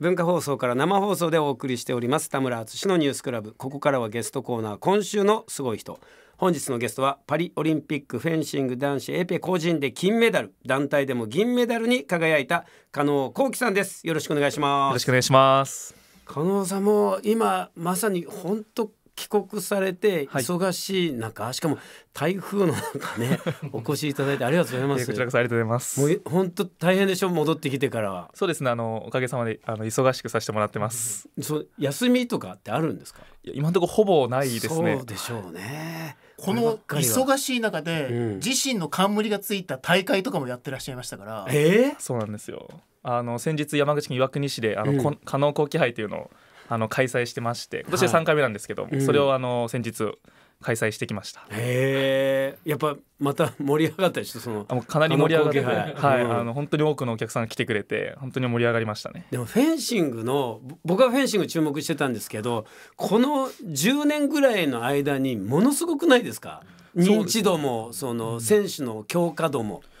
文化放送から生放送でお送りしております田村敦のニュースクラブここからはゲストコーナー今週のすごい人本日のゲストはパリオリンピックフェンシング男子エペ個人で金メダル団体でも銀メダルに輝いた加納幸喜さんですよろしくお願いしますよろしくお願いします加納さんも今まさに本当帰国されて忙しい中、はい、しかも台風の中ね お越しいただいてありがとうございます、こちらこそありがとうございますもう本当大変でしょ戻ってきてからはそうですねあのおかげさまであの忙しくさせてもらってます、そう休みとかってあるんですかいや今のところほぼないですねそうでしょうねこの忙しい中で、自身の冠がついた大会とかもやってらっしゃいましたからえー、そうなんですよあの先日山口県岩国市であの、うん、加納後期杯というのをあの開催してまして今年で3回目なんですけども、はい、それをあの先日開催してきました。へえ、やっぱまた盛り上がったでしょその。あかなり盛り上がって、はい、はあの本当に多くのお客さんが来てくれて本当に盛り上がりましたね。でもフェンシングの僕はフェンシング注目してたんですけど、この10年ぐらいの間にものすごくないですか？認知度もその選手の強化度も。うん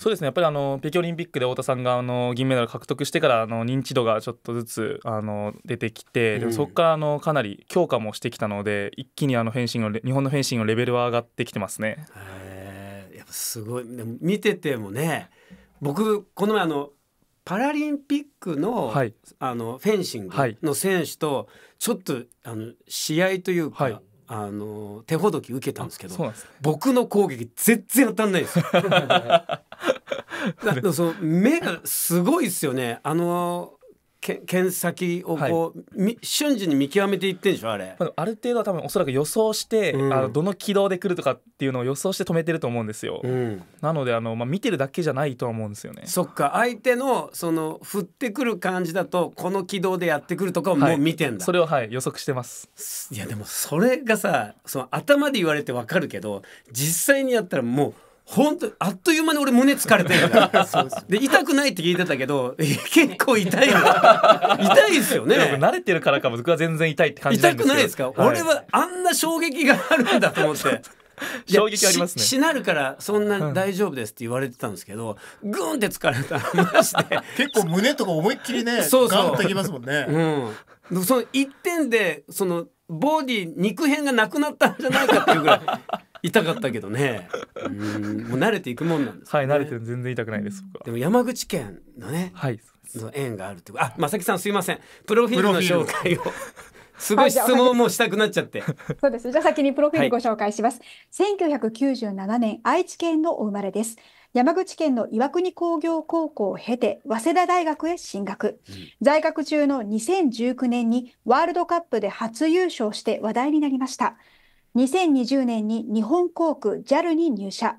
そうですねやっぱりあの北京オリンピックで太田さんがあの銀メダル獲得してからあの認知度がちょっとずつあの出てきて、でもそこからあのかなり強化もしてきたので一気にあのフェンシングの日本のフェンシングのレベルは上がってきてますね。やっぱすごい見ててもね僕この前あのパラリンピックのはい、あのフェンシングの選手とちょっとあの試合というか、はい、あの手ほどき受けたんですけど、ね、僕の攻撃全然当たんないですよ。あ その目がすごいですよねあのけ剣先をこう、はい、瞬時に見極めていってんでしょあれ、あ、ある程度は多分おそらく予想して、うん、あのどの軌道で来るとかっていうのを予想して止めてると思うんですよ、うん、なのであの、まあ、見てるだけじゃないとは思うんですよねそっか相手のその振ってくる感じだとこの軌道でやってくるとかをもう見てんだ、はい、それをはい予測してますいやでもそれがさその頭で言われてわかるけど実際にやったらもう本当あっという間に俺胸疲れてる で痛くないって聞いてたけど結構痛い 痛いですよね慣れてるからか僕は全然痛いって感じ痛くないですか、はい、俺はあんな衝撃があるんだと思って 衝撃ありますねしなるからそんな大丈夫ですって言われてたんですけど、うん、グーンって疲れたマジで結構胸とか思いっきりねそうそうガンきますもんね、うん、その一点でそのボディ肉片がなくなったんじゃないかっていうぐらい痛かったけどね。うんもう慣れていくもんなんです、ね。はい、慣れてる全然痛くないです。僕でも山口県のね、はい、の縁があるってあ、まさきさんすいません。プロフィールの紹介を。すごい質問もしたくなっちゃって。そうです。じゃあ先にプロフィールご紹介します。はい、1997年愛知県のお生まれです。山口県の岩国工業高校を経て早稲田大学へ進学、在学中の2019年にワールドカップで初優勝して話題になりました2020年に日本航空 JAL に入社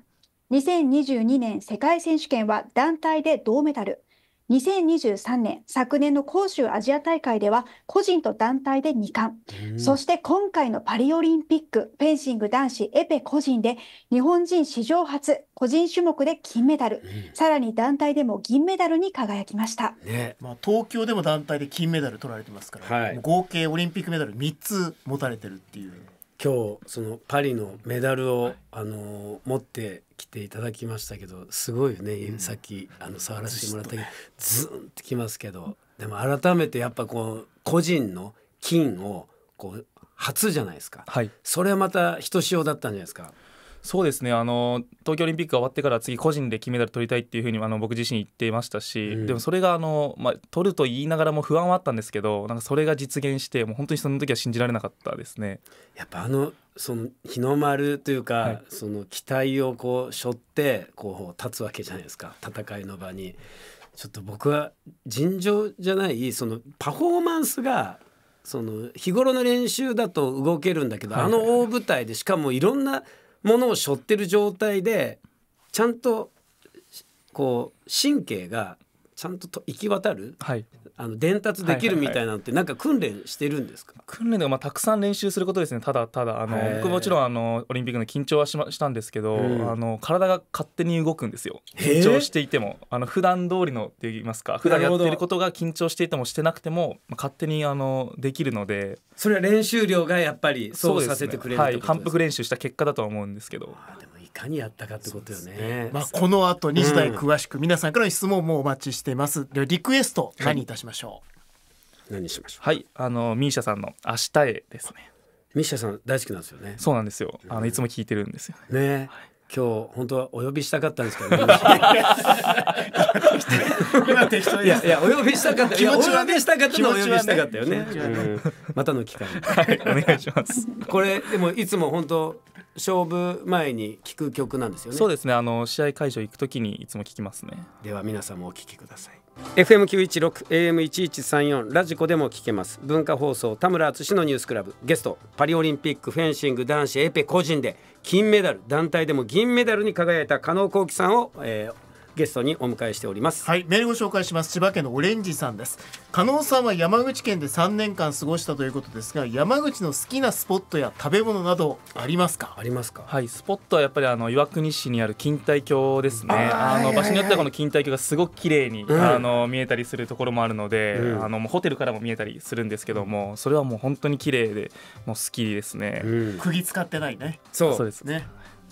2022年世界選手権は団体で銅メダル2023年昨年の杭州アジア大会では個人と団体で2冠、そして今回のパリオリンピックフェンシング男子エペ個人で日本人史上初個人種目で金メダル、うん、さらに団体でも銀メダルに輝きました、ねまあ、東京でも団体で金メダル取られてますから、はい、合計オリンピックメダル3つ持たれてるっていう。今日そのパリのメダルを、はい、あの持ってきていただきましたけどすごいよね、うん、さっきあの触らせてもらったけどずってきますけどでも改めてやっぱこう個人の金をこう初じゃないですか、はい、それはまたひとしおだったんじゃないですか。そうですねあの東京オリンピックが終わってから次個人で金メダル取りたいっていうふうにあの僕自身言っていましたし、でもそれがあの、まあ、取ると言いながらも不安はあったんですけどなんかそれが実現してもう本当にその時は信じられなかったですね。やっぱあのその日の丸というか、はい、その期待をこう背負ってこう立つわけじゃないですか戦いの場に。ちょっと僕は尋常じゃないそのパフォーマンスがその日頃の練習だと動けるんだけど、あの大舞台でしかもいろんなものを背負ってる状態でちゃんとこう神経がちゃんと行き渡る、はい、あの伝達できるみたいなのってなんか訓練してるんですか、はいはいはい、訓練でまあたくさん練習することですねただただあの僕もちろんあのオリンピックの緊張はしましたんですけど、あの体が勝手に動くんですよ緊張していてもあの普段通りのって言いますか普段やってることが緊張していてもしてなくても、まあ、勝手にあのできるのでそれは練習量がやっぱりそうさせてくれる、ね、はい、反復練習した結果だとは思うんですけど。かにやったかってことよね。ねまあ、この後2時台詳しく皆さんからの質問もお待ちしています。ではリクエスト何いたしましょう。何しましょう。はい、あのミーシャさんの明日へですね。ミーシャさん大好きなんですよね。そうなんですよ。あのいつも聞いてるんですよね。ねはい今日本当はお呼びしたかったんですけど、ね、いやいやお呼びしたかったいお呼びしたかったのお呼びしたかったよねまたの機会、はい、お願いしますこれでもいつも本当勝負前に聞く曲なんですよねそうですねあの試合会場行くときにいつも聞きますねでは皆さんもお聞きください FM916 AM1134 ラジコでも聞けます文化放送田村淳のニュースクラブゲストパリオリンピックフェンシング男子エペ個人で金メダル団体でも銀メダルに輝いた加納幸喜さんを、えー、ゲストにお迎えしておりますはいメールご紹介します千葉県のオレンジさんです加納さんは山口県で3年間過ごしたということですが山口の好きなスポットや食べ物などありますかありますかはいスポットはやっぱりあの岩国市にある錦帯橋ですねあの場所によってはこの錦帯橋がすごく綺麗に、うん、あの見えたりするところもあるので、うん、あのホテルからも見えたりするんですけどもそれはもう本当に綺麗でもう好きですね、うん、釘使ってないねそうですね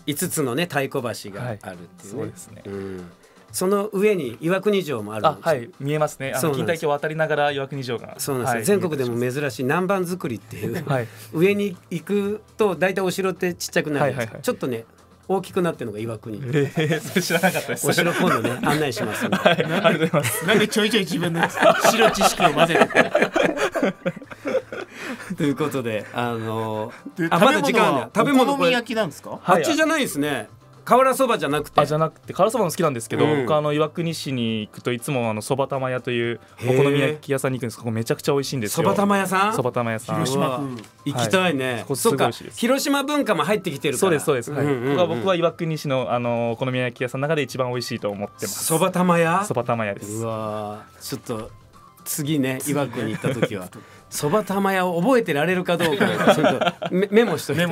五つのね太鼓橋があるっていう、ねはい、そうですね、うんその上に岩国城もあるんはい、見えますね。あの近帯橋を渡りながら岩国城が。そうなんです、はい、全国でも珍しい南蛮作りっていう、はい、上に行くと大体お城ってちっちゃくなるんです、はいはいはい、ちょっとね大きくなってるのが岩国。えー、それ知らなかったです。お城今度ね案内しますの はい。ありがとうございます。なんでちょいちょい自分の白知識を混ぜて。ということで、あのー、あまだ時間ある、食べ物こみ焼きなんですか？あっちじゃないですね。瓦そばじゃなくてあじゃなくて瓦そばも好きなんですけど、うん、僕あの岩国市に行くといつもあのそば玉屋というお好み焼き屋さんに行くんですここめちゃくちゃ美味しいんですそば玉屋さんそば玉屋さん広島行きたいね、はい、そうか広島文化も入ってきてるからそうですそうです、はいうんうん、僕は岩国市のあのお好み焼き屋さんの中で一番美味しいと思ってますそば玉屋そば玉屋ですうわちょっと次ね岩国行った時は そば玉屋を覚えてられるかどうかちょとメモしといて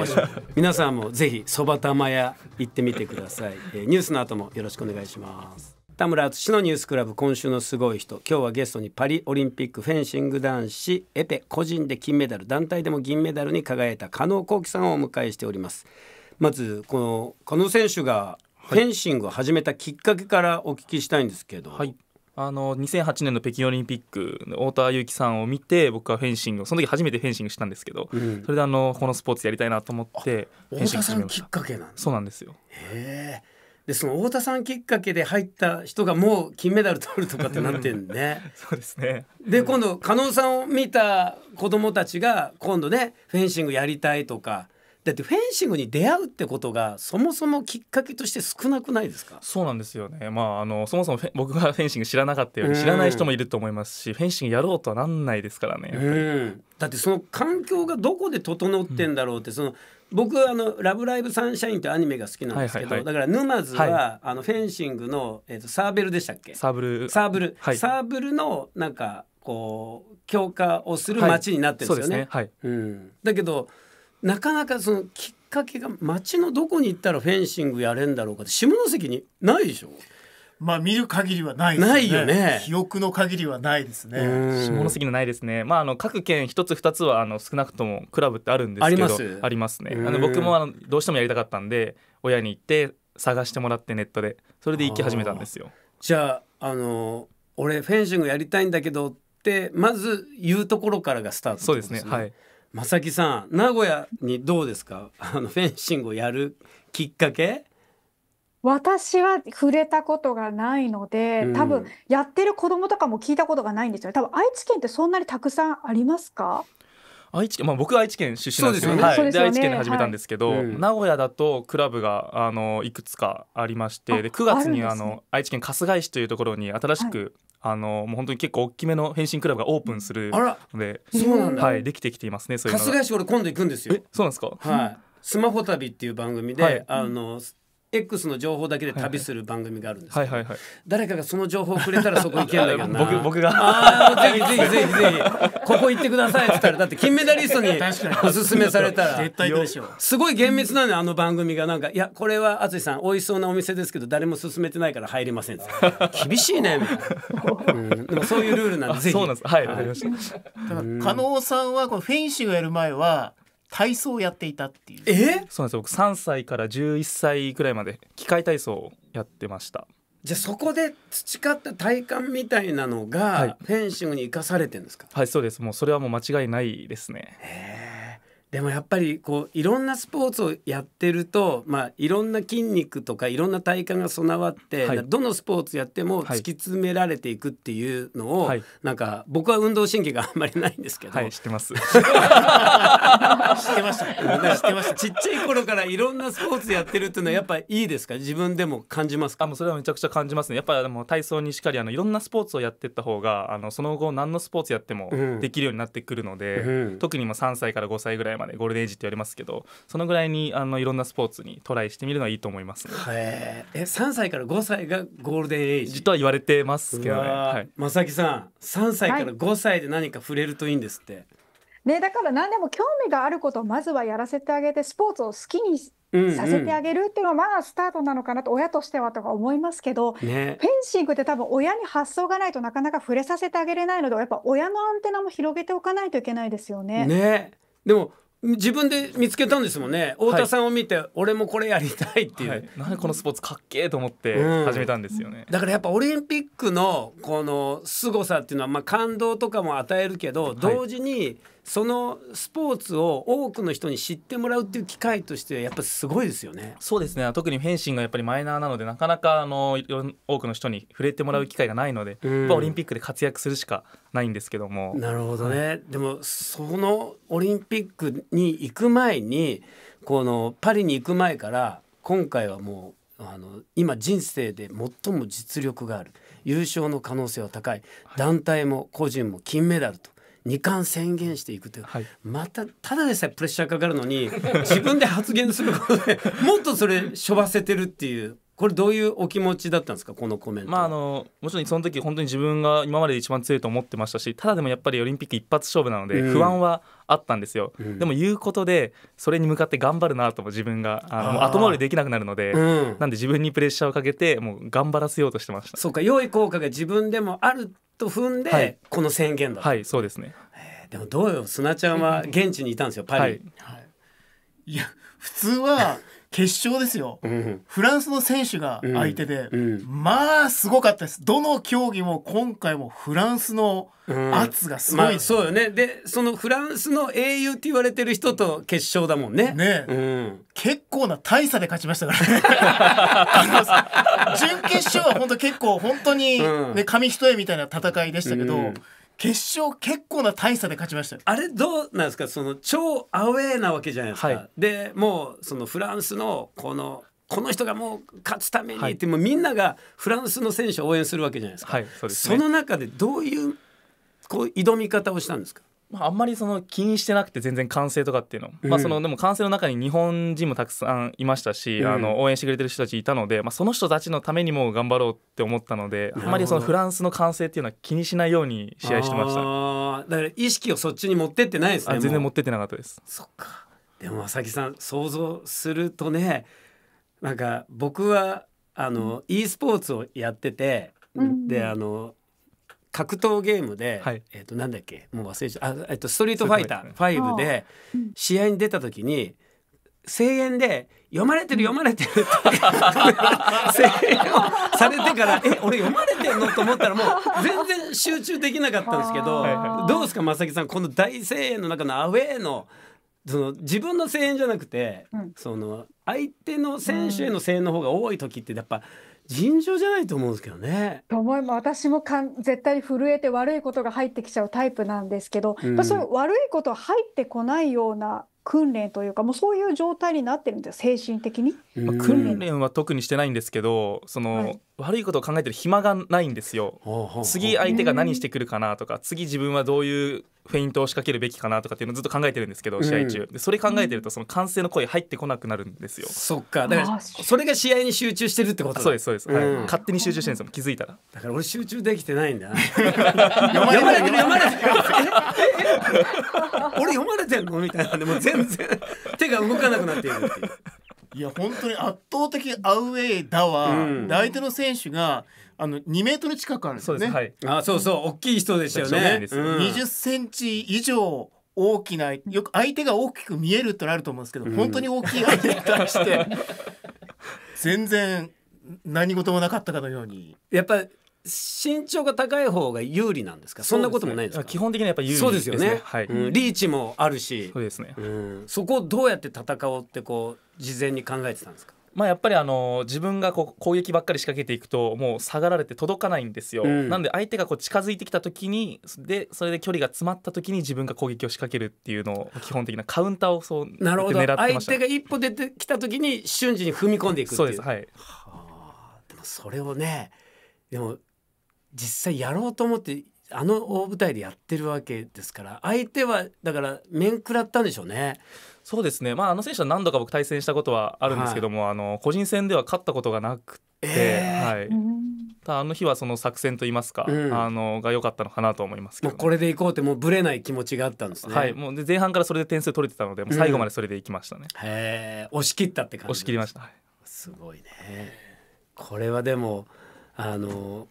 皆さんもぜひそば玉屋行ってみてください、えー、ニュースの後もよろしくお願いします田村敦のニュースクラブ今週のすごい人今日はゲストにパリオリンピックフェンシング男子エペ個人で金メダル団体でも銀メダルに輝いた加納幸輝さんをお迎えしておりますまずこの加納選手がフェンシングを始めたきっかけからお聞きしたいんですけど、はい、あの2008年の北京オリンピック太田裕樹さんを見て僕はフェンシングその時初めてフェンシングしたんですけど、うん、それであのこのスポーツやりたいなと思って太田さんきっかけなんそうなんですよへえでその太田さんきっかけで入った人がもう金メダル取るとかってなってんね。そうですね。で今度加納さんを見た子供たちが今度ねフェンシングやりたいとかだってフェンシングに出会うってことがそもそもきっかけとして少なくないですかそうなんですよね、まあ、あのそもそも僕がフェンシング知らなかったように知らない人もいると思いますし、うん、フェンシングやろうとはなんないですからね、うん、だってその環境がどこで整ってんだろうって、うん、その僕あの「ラブライブサンシャイン」っいうアニメが好きなんですけど、だから沼津は、はい、あのフェンシングの、えーと、サーベルでしたっけサーブルサーブル、はい、サーブルのなんかこう強化をする街になってるんですよね。はい、ねうん、だけどなかなかそのきっかけが町のどこに行ったらフェンシングやれんだろうかって下関にないでしょまあ見る限りはないですね。ないよね。記憶の限りはないですね。下関のないですね。まああの各県一つ二つはあの少なくともクラブってあるんですけど、ありますありますね。あの僕もあのどうしてもやりたかったんで親に行って探してもらってネットでそれで行き始めたんですよ。じゃああの俺フェンシングやりたいんだけどってまず言うところからがスタート、ね、そうですね。はい。正木さん名古屋にどうですか あのフェンシングをやるきっかけ私は触れたことがないので、多分やってる子供とかも聞いたことがないんですよね。多分愛知県ってそんなにたくさんありますか？愛知県、まあ、僕は愛知県出身なんですけど、ね愛知県で始めたんですけど、はい、名古屋だとクラブがあのいくつかありましてで9月にあの、愛知県春日井市というところに新しくあのもう本当に結構大きめの変身クラブがオープンするので、そうなんだ。はい、できてきていますね。そういう春日井市俺今度行くんですよ。そうなんですか。はい。スマホ旅っていう番組で、はい、あの X の情報だけで旅する番組があるんですはいはいはい誰かがその情報をくれたらそこ行けるんだけどな 僕僕がああぜひぜひぜひぜひここ行ってくださいって言ったらだって金メダリストに おすすめされたら絶対でしょすごい厳密なのあの番組がなんかいやこれは淳さん美味しそうなお店ですけど誰も勧めてないから入れません厳しいねうん、でもそういうルールなんでぜひそうなんですはいわかりました加納さんはこのフェンシングやる前は体操をやっていたっていうえそうなんですよ僕3歳から11歳ぐらいまで機械体操をやってましたじゃあそこで培った体幹みたいなのが、フェンシングに生かされてるんですかはいそうですもうそれはもう間違いないですねへえでもやっぱりこういろんなスポーツをやってると、まあ、いろんな筋肉とかいろんな体幹が備わって、はい、どのスポーツやっても突き詰められていくっていうのを、はい、なんか僕は運動神経があんまりないんですけど、はい、知ってます 知ってました知ってましたちっちゃい頃からいろんなスポーツやってるっていうのはやっぱいいですか自分でも感じますかあもうそれはめちゃくちゃ感じますねやっぱもう体操にしっかりあのいろんなスポーツをやってった方があのその後何のスポーツやってもできるようになってくるので、うん、特にも3歳から5歳ぐらいいまでゴールデンエイジって言われますけどそのぐらいにあのいろんなスポーツにトライしてみるのはいいと思います、ね、へえ3歳から5歳がゴールデンエイジとは言われてますけどね、はい、正木さん3歳から5歳で何か触れるといいんですって、はい、ねだから何でも興味があることをまずはやらせてあげてスポーツを好きにさせてあげるっていうのはまあスタートなのかなと親としてはとか思いますけど、ね、フェンシングって多分親に発想がないとなかなか触れさせてあげれないのでやっぱ親のアンテナも広げておかないといけないですよね。ねでも自分で見つけたんですもんね太田さんを見て、はい、俺もこれやりたいっていう、はい、なんでこのスポーツかっけえと思って始めたんですよね、うん、だからやっぱオリンピックのこの凄さっていうのはまあ感動とかも与えるけど同時に、はいそのスポーツを多くの人に知ってもらうっていう機会としてやっぱすごいですよね。そうですね特にフェンシングがやっぱりマイナーなのでなかなかあの多くの人に触れてもらう機会がないので、うん、オリンピックで活躍するしかないんですけども。なるほどね、でもそのオリンピックに行く前にこのパリに行く前から今回はもうあの今人生で最も実力がある優勝の可能性は高い団体も個人も金メダルと。二冠宣言していくという、はい、またただでさえプレッシャーかかるのに自分で発言することでもっとそれしょばせてるっていうこれどういうお気持ちだったんですかこのコメントまああのもちろんその時本当に自分が今までで一番強いと思ってましたしただでもやっぱりオリンピック一発勝負なので不安はあったんですよ、うん、でも言うことでそれに向かって頑張るなとも自分があの後回りできなくなるので、うん、なんで自分にプレッシャーをかけてもう頑張らせようとしてましたそうか良い効果が自分でもあると踏んで、はい、この宣言だはい、そうですね、えでもどうよ砂ちゃんは現地にいたんですよパリ、はい、はい、いや普通は決勝ですよ、うん、フランスの選手が相手で、うんうん、まあすごかったですどの競技も今回もフランスの圧がすごい、まあ、そうよねでそのフランスの英雄って言われてる人と決勝だもんねね、結構な大差で勝ちましたからね 準決勝は本当結構本当にね紙一重みたいな戦いでしたけど、決勝結構な大差で勝ちましたあれどうなんですかその超アウェーなわけじゃないですか、はい、でもうそのフランスのこのこの人がもう勝つためにって、はい、もみんながフランスの選手を応援するわけじゃないですか、はいそすね、その中でどういうこう挑み方をしたんですかまあ、あんまりその気にしてなくて全然歓声とかっていうのうん、まあ、そのでも歓声の中に日本人もたくさんいましたし、うん、あの応援してくれてる人たちいたので、まあ、その人たちのためにも頑張ろうって思ったのであんまりそのフランスの歓声っていうのは気にしないように試合してましただから意識をそっちに持ってってないですね全然持ってってなかったですそっかでも浅木さん想像するとねなんか僕はあの e スポーツをやってて、であの格闘ゲームで、はい、えっ、ー、となんだっけもう忘れちゃうあえっ、ー、とストリートファイター5で試合に出た時に声援で読まれてる読まれてるって 声援をされてからえ俺読まれてんのと思ったらもう全然集中できなかったんですけどどうですか正木さんこの大声援の中のアウェーのその自分の声援じゃなくて、うん、その相手の選手への声援の方が多い時ってやっぱ。うん尋常じゃないと思うんですけどね。と思いも私もかん絶対震えて悪いことが入ってきちゃうタイプなんですけど、うん、その悪いこと入ってこないような訓練というかもうそういう状態になってるんですよ、精神的に、まあ、訓練は特にしてないんですけどその、はい、悪いことを考えてる暇がないんですよ次相手が何してくるかなとか次自分はどういうフェイントを仕掛けるべきかなとかっていうのをずっと考えてるんですけど試合中、うん、でそれ考えてるとその歓声の声入ってこなくなるんですよそっかだからそれが試合に集中してるってことそうですそうです、うん、はい、勝手に集中してるんですよ気づいたらだから俺集中できてないんだ読まれてる読まれてる俺読まれてんのみたいなでも全然手が動かなくなっているっていういや本当に圧倒的アウェイだわ、うん、相手の選手があの2メートル近くあるんですよね。そ、はい、あそうそう大きい人ですよね。ね、うん、20センチ以上大きなよく相手が大きく見えるとなると思うんですけど、うん、本当に大きい相手に対して 全然何事もなかったかのように。やっぱ身長が高い方が有利なんですかそんなこともないですか、基本的にはやっぱ有利です、ね、ですよね、はい、うん、リーチもあるしそうですね、うん、そこをどうやって戦おうってこう事前に考えてたんですかまあ、やっぱりあの自分がこう攻撃ばっかり仕掛けていくともう下がられて届かないんですよ、うん、なんで相手がこう近づいてきた時にでそれで距離が詰まった時に自分が攻撃を仕掛けるっていうのを基本的なカウンターをそうなるほど相手が一歩出てきた時に瞬時に踏み込んでいくっていうそうですはい、はあ、でもそれをねでも実際やろうと思ってあの大舞台でやってるわけですから相手はだから面食らったんでしょうねそうですね、まあ、あの選手は何度か僕対戦したことはあるんですけども、はい、あの個人戦では勝ったことがなくて、えー、はい、たあの日はその作戦といいますか、うん、あのが良かったのかなと思いますけど、ね、もうこれでいこうってもうぶれない気持ちがあったんですねはいもう前半からそれで点数取れてたのでもう最後までそれでいきましたね、うん、へえ押し切ったって感じ押し切りました、はい、すごいねこれはでもあの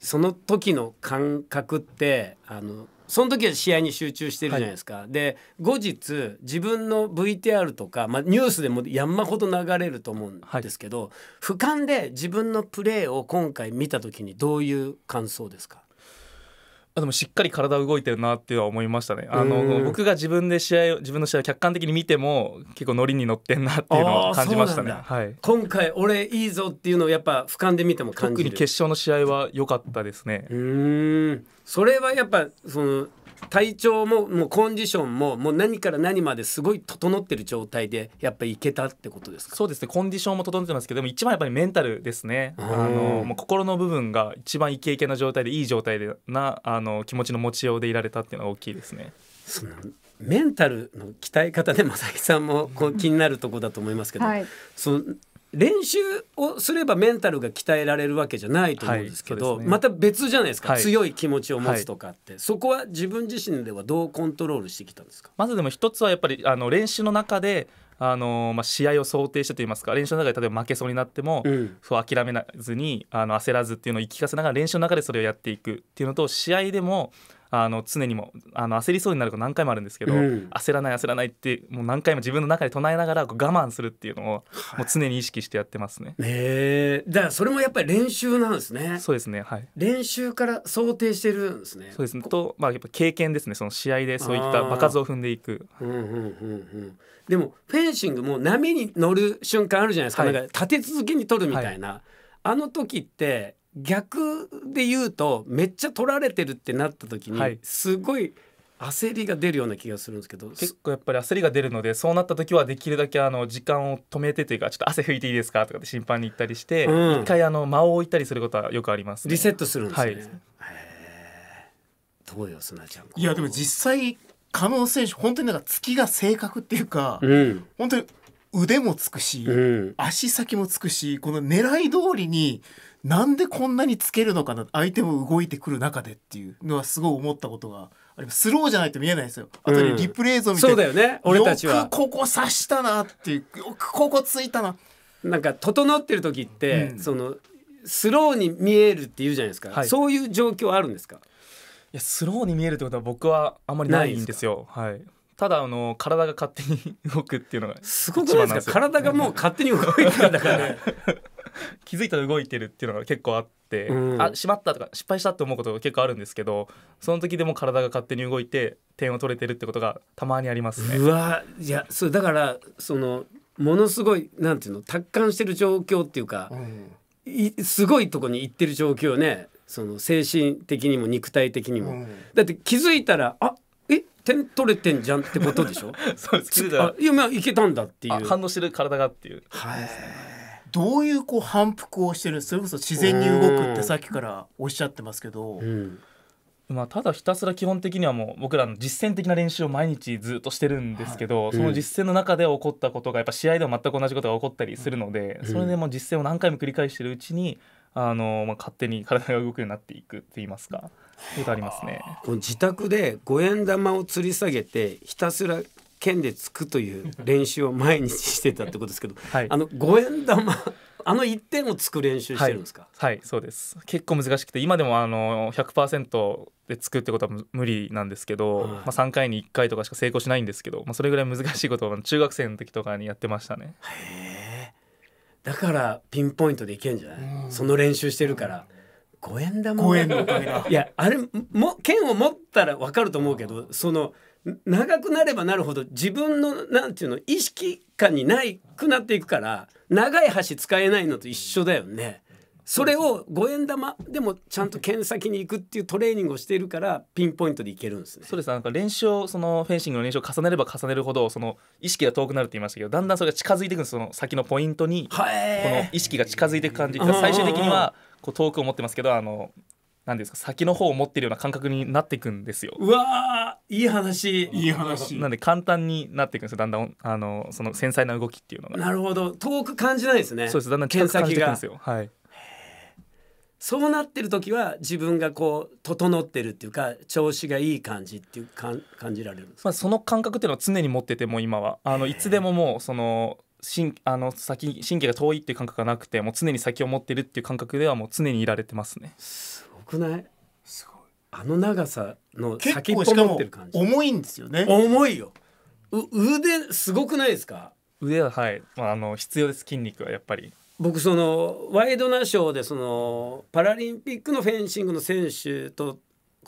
その時の感覚ってあのその時は試合に集中してるじゃないですか、はい、で後日自分の VTR とか、まあ、ニュースでも山ほど流れると思うんですけど、はい、俯瞰で自分のプレーを今回見た時にどういう感想ですかでもしっかり体動いてるなっては思いましたねあの僕が自分で試合を自分の試合を客観的に見ても結構ノリに乗ってんなっていうのを感じましたね、はい、今回俺いいぞっていうのをやっぱ俯瞰で見ても感じる特に決勝の試合は良かったですねうんそれはやっぱその体調ももうコンディションももう何から何まですごい整ってる状態でやっぱりいけたってことですかそうですねコンディションも整ってますけどでも一番やっぱりメンタルですねあのもう心の部分が一番イケイケな状態でいい状態でなあの気持ちの持ちようでいられたっていうのが大きいですね。そのメンタルの鍛え方で正木さんもこう気になるとこだと思いますけど、はい、その練習をすればメンタルが鍛えられるわけじゃないと思うんですけど、はいね、また別じゃないですか、はい、強い気持ちを持つとかって、はい、そこは自分自身ではどうコントロールしてきたんですかまずでも一つはやっぱりあの練習の中であのまあ、試合を想定してといいますか練習の中で例えば負けそうになっても、うん、そう諦めずにあの焦らずっていうのを言い聞かせながら練習の中でそれをやっていくっていうのと試合でもあの常にもあの焦りそうになること何回もあるんですけど、うん、焦らない焦らないってもう何回も自分の中で唱えながら我慢するっていうのを、もう常に意識してやってますね。えー、だからそれもやっぱり練習なんですね。そうですね、はい、練習から想定してるんですね。そうですねと、まあ、やっぱ経験ですねその試合でそういった場数を踏んでいく。でもフェンシングも波に乗る瞬間あるじゃないですかはい、なんか立て続けに取るみたいな、はい、あの時って逆で言うとめっちゃ取られてるってなった時にすごい焦りが出るような気がするんですけど、はい、結構やっぱり焦りが出るのでそうなった時はできるだけあの時間を止めてというかちょっと汗拭いていいですかとかっ審判に行ったりして、一回あの間を置いたりすることはよくあります、ね、リセットするんですね、はい、どうよ砂ちゃんいやでも実際加納選手本当になんか月が正確っていうか、うん、本当に腕もつくし、うん、足先もつくしこの狙い通りになんでこんなにつけるのかな相手も動いてくる中でっていうのはすごい思ったことがありますスローじゃないと見えないですよあとね、リプレイ像みたうん、そうだよね俺たちはよくここ刺したなっていうよくここついたななんか整ってる時って、うん、そのスローに見えるって言うじゃないですか、はい、そういう状況あるんですかいやスローに見えるってことは僕はあんまりないんですよはいただあの体が勝手に動くっていうのがすごくないですか体がもう勝手に動いてるんだからね 気づいたら動いてるっていうのが結構あって、うん、あしまったとか失敗したって思うことが結構あるんですけどその時でも体が勝手に動いて点を取れてるってことがたまにありますね。うわいやそうだからそのものすごいなんていうの達観してる状況っていうか、うんい、すごいとこに行ってる状況ねその精神的にも肉体的にも。うん、だって気づいたらあ点取れてんじゃんってことでしょ そうですいやまいけたんだっていう反応してる体がっていうはいどういうこう反復をしてるそれこそ自然に動くってさっきからおっしゃってますけど、うん、まあ、ただひたすら基本的にはもう僕らの実践的な練習を毎日ずっとしてるんですけど、はい、その実践の中で起こったことがやっぱ試合では全く同じことが起こったりするので、うん、それでもう実践を何回も繰り返してるうちにあの、まあ、勝手に体が動くようになっていくって言いますか。ことありますね。この自宅で五円玉を吊り下げてひたすら剣で突くという練習を毎日してたってことですけど、はい、あの五円玉あの一点を突く練習してるんですか、はい。はい、そうです。結構難しくて今でもあの百パーセントで突くってことは無理なんですけど、はい、まあ三回に一回とかしか成功しないんですけど、まあそれぐらい難しいことを中学生の時とかにやってましたね。へえ。だからピンポイントでいけんじゃない？その練習してるから。五円玉五円のおかげだいやあれも剣を持ったらわかると思うけどその長くなればなるほど自分のなんていうの意識感にないくなっていくから長い箸使えないのと一緒だよね。それを五円玉でもちゃんと剣先に行くっていうトレーニングをしているからピンポイントでいけるんですね。そうですなんか練習をそのフェンシングの練習を重ねれば重ねるほどその意識が遠くなるって言いましたけどだんだんそれが近づいていくんですその先のポイントにこの意識が近づいていく感じ最終的にはこう遠くを持ってますけどあの何ですか先の方を持ってるような感覚になっていくんですよ。うわいい話いい話なんで簡単になっていくんですよだんだんあのその繊細な動きっていうのがなるほど遠く感じないですねそうですだんだん近く感じていくんですよはいそうなってる時は自分がこう整ってるっていうか調子がいい感じっていうかん感じられるまあ、その感覚っていうのは常に持ってても今はあのいつでももうそのしんあの先神経が遠いっていう感覚がなくてもう常に先を持ってるっていう感覚ではもう常にいられてますねすごくないすごいあの長さの先っぽ持ってる感じ重いんですよね重いよう腕すごくないですか腕ははい、まあ、あの必要です筋肉はやっぱり僕そのワイドナショーでそのパラリンピックのフェンシングの選手と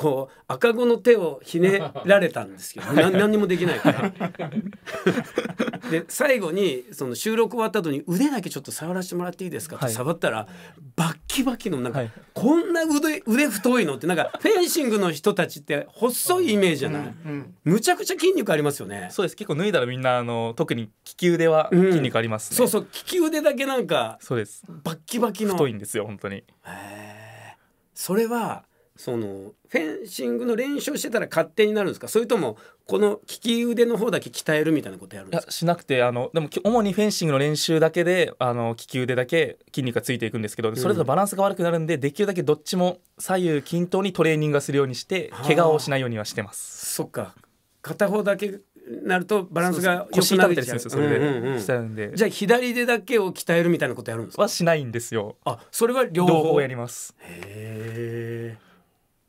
こう赤子の手をひねられたんですけど何にもできないから で最後にその収録終わった後に腕だけちょっと触らせてもらっていいですかって触ったら、はい、バッキバキのなんか、はい、こんな腕腕太いのってなんかフェンシングの人たちって細いイメージじゃない、うんうん、むちゃくちゃ筋肉ありますよねそうです結構脱いだらみんなあの特に利き腕は筋肉あります、ねうん、そうそう利き腕だけなんかそうですバッキバキの太いんですよ本当にえそれはそのフェンシングの練習してたら勝手になるんですかそれともこの利き腕の方だけ鍛えるみたいなことやるんですかしなくてあのでも主にフェンシングの練習だけであの利き腕だけ筋肉がついていくんですけどそれぞれバランスが悪くなるんで、うん、できるだけどっちも左右均等にトレーニングするようにして怪我をしないようにはしてます。そっか片方だけなるとバランスが腰痛めたりするんですよそれで、うんうんうん、じゃあ左手だけを鍛えるみたいなことやるんですかはしないんですよあそれは両方やりますへえ